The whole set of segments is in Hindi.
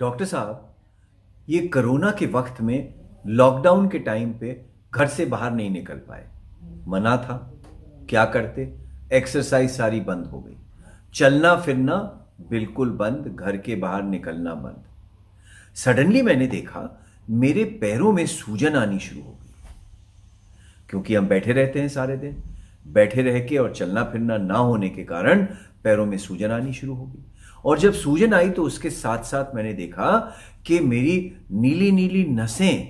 डॉक्टर साहब ये कोरोना के वक्त में लॉकडाउन के टाइम पे घर से बाहर नहीं निकल पाए मना था क्या करते एक्सरसाइज सारी बंद हो गई चलना फिरना बिल्कुल बंद घर के बाहर निकलना बंद सडनली मैंने देखा मेरे पैरों में सूजन आनी शुरू हो गई क्योंकि हम बैठे रहते हैं सारे दिन बैठे रह के और चलना फिरना ना होने के कारण पैरों में सूजन आनी शुरू हो गई और जब सूजन आई तो उसके साथ साथ मैंने देखा कि मेरी नीली नीली नसें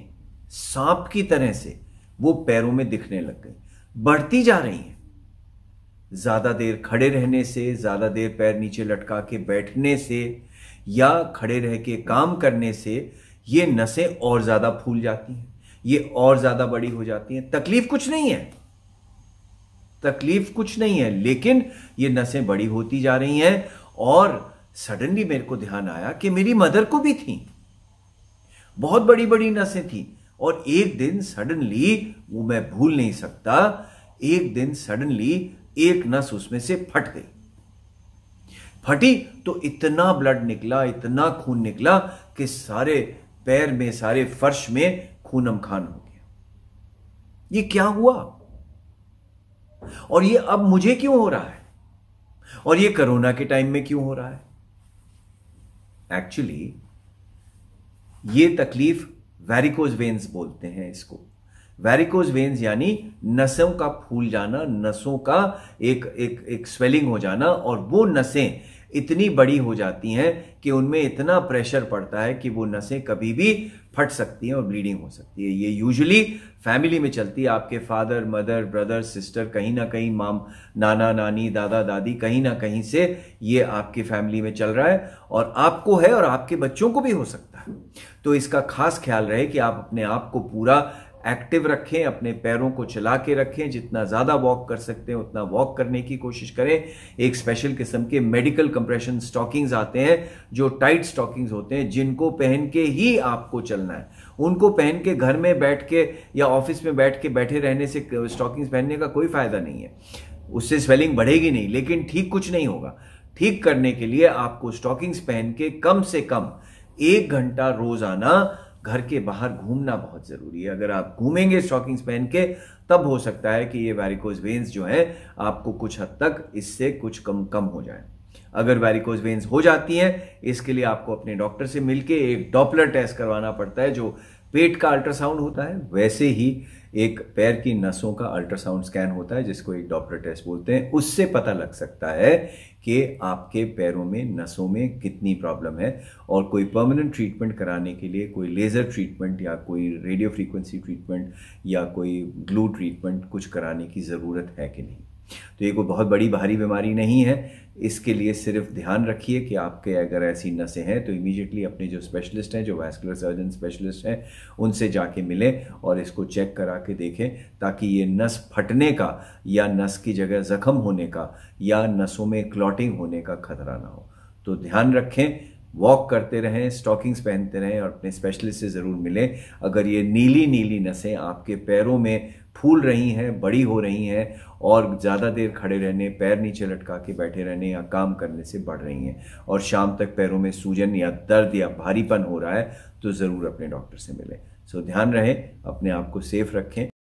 सांप की तरह से वो पैरों में दिखने लग गई बढ़ती जा रही हैं ज़्यादा देर खड़े रहने से ज़्यादा देर पैर नीचे लटका के बैठने से या खड़े रह के काम करने से ये नसें और ज़्यादा फूल जाती हैं ये और ज़्यादा बड़ी हो जाती हैं तकलीफ कुछ नहीं है तकलीफ कुछ नहीं है लेकिन ये नसें बड़ी होती जा रही हैं और सडनली मेरे को ध्यान आया कि मेरी मदर को भी थी बहुत बड़ी बड़ी नसें थी और एक दिन सडनली वो मैं भूल नहीं सकता एक दिन सडनली एक नस उसमें से फट गई फटी तो इतना ब्लड निकला इतना खून निकला कि सारे पैर में सारे फर्श में खूनम खान हो गया ये क्या हुआ और ये अब मुझे क्यों हो रहा है और ये कोरोना के टाइम में क्यों हो रहा है एक्चुअली ये तकलीफ वेरिकोज वेन्स बोलते हैं इसको वेरिकोज वेन्स यानी नसों का फूल जाना नसों का एक एक एक स्वेलिंग हो जाना और वो नसें इतनी बड़ी हो जाती हैं कि उनमें इतना प्रेशर पड़ता है कि वो नसें कभी भी फट सकती हैं और ब्लीडिंग हो सकती है ये यूजुअली फैमिली में चलती है आपके फादर मदर ब्रदर सिस्टर कहीं ना कहीं माम नाना नानी दादा दादी कहीं ना कहीं से ये आपकी फैमिली में चल रहा है और आपको है और आपके बच्चों को भी हो सकता है तो इसका खास ख्याल रहे कि आप अपने आप को पूरा एक्टिव रखें अपने पैरों को चला के रखें जितना ज़्यादा वॉक कर सकते हैं उतना वॉक करने की कोशिश करें एक स्पेशल किस्म के मेडिकल कंप्रेशन स्टॉकिंग्स आते हैं जो टाइट स्टॉकिंग्स होते हैं जिनको पहन के ही आपको चलना है उनको पहन के घर में बैठ के या ऑफिस में बैठ के बैठे रहने से स्टॉकिंग्स पहनने का कोई फ़ायदा नहीं है उससे स्वेलिंग बढ़ेगी नहीं लेकिन ठीक कुछ नहीं होगा ठीक करने के लिए आपको स्टॉकिंग्स पहन के कम से कम एक घंटा रोज़ाना घर के बाहर घूमना बहुत ज़रूरी है अगर आप घूमेंगे स्टॉकिंग्स पहन के तब हो सकता है कि ये वैरिकोज वेन्स जो है आपको कुछ हद तक इससे कुछ कम कम हो जाए अगर वैरिकोज वेन्स हो जाती हैं इसके लिए आपको अपने डॉक्टर से मिलके एक डॉपलर टेस्ट करवाना पड़ता है जो पेट का अल्ट्रासाउंड होता है वैसे ही एक पैर की नसों का अल्ट्रासाउंड स्कैन होता है जिसको एक डॉक्टर टेस्ट बोलते हैं उससे पता लग सकता है कि आपके पैरों में नसों में कितनी प्रॉब्लम है और कोई परमानेंट ट्रीटमेंट कराने के लिए कोई लेज़र ट्रीटमेंट या कोई रेडियो फ्रीक्वेंसी ट्रीटमेंट या कोई ग्लू ट्रीटमेंट कुछ कराने की ज़रूरत है कि नहीं तो ये कोई बहुत बड़ी भारी बीमारी नहीं है इसके लिए सिर्फ ध्यान रखिए कि आपके अगर ऐसी नसें हैं तो इमीजिएटली अपने जो स्पेशलिस्ट हैं जो वैस्कुलर सर्जन स्पेशलिस्ट हैं उनसे जाके मिलें और इसको चेक करा के देखें ताकि ये नस फटने का या नस की जगह जख्म होने का या नसों में क्लॉटिंग होने का खतरा ना हो तो ध्यान रखें वॉक करते रहें स्टॉकिंग्स पहनते रहें और अपने स्पेशलिस्ट से ज़रूर मिलें अगर ये नीली नीली नसें आपके पैरों में फूल रही हैं बड़ी हो रही हैं और ज़्यादा देर खड़े रहने पैर नीचे लटका के बैठे रहने या काम करने से बढ़ रही हैं और शाम तक पैरों में सूजन या दर्द या भारीपन हो रहा है तो ज़रूर अपने डॉक्टर से मिलें सो ध्यान रहे अपने आप को सेफ रखें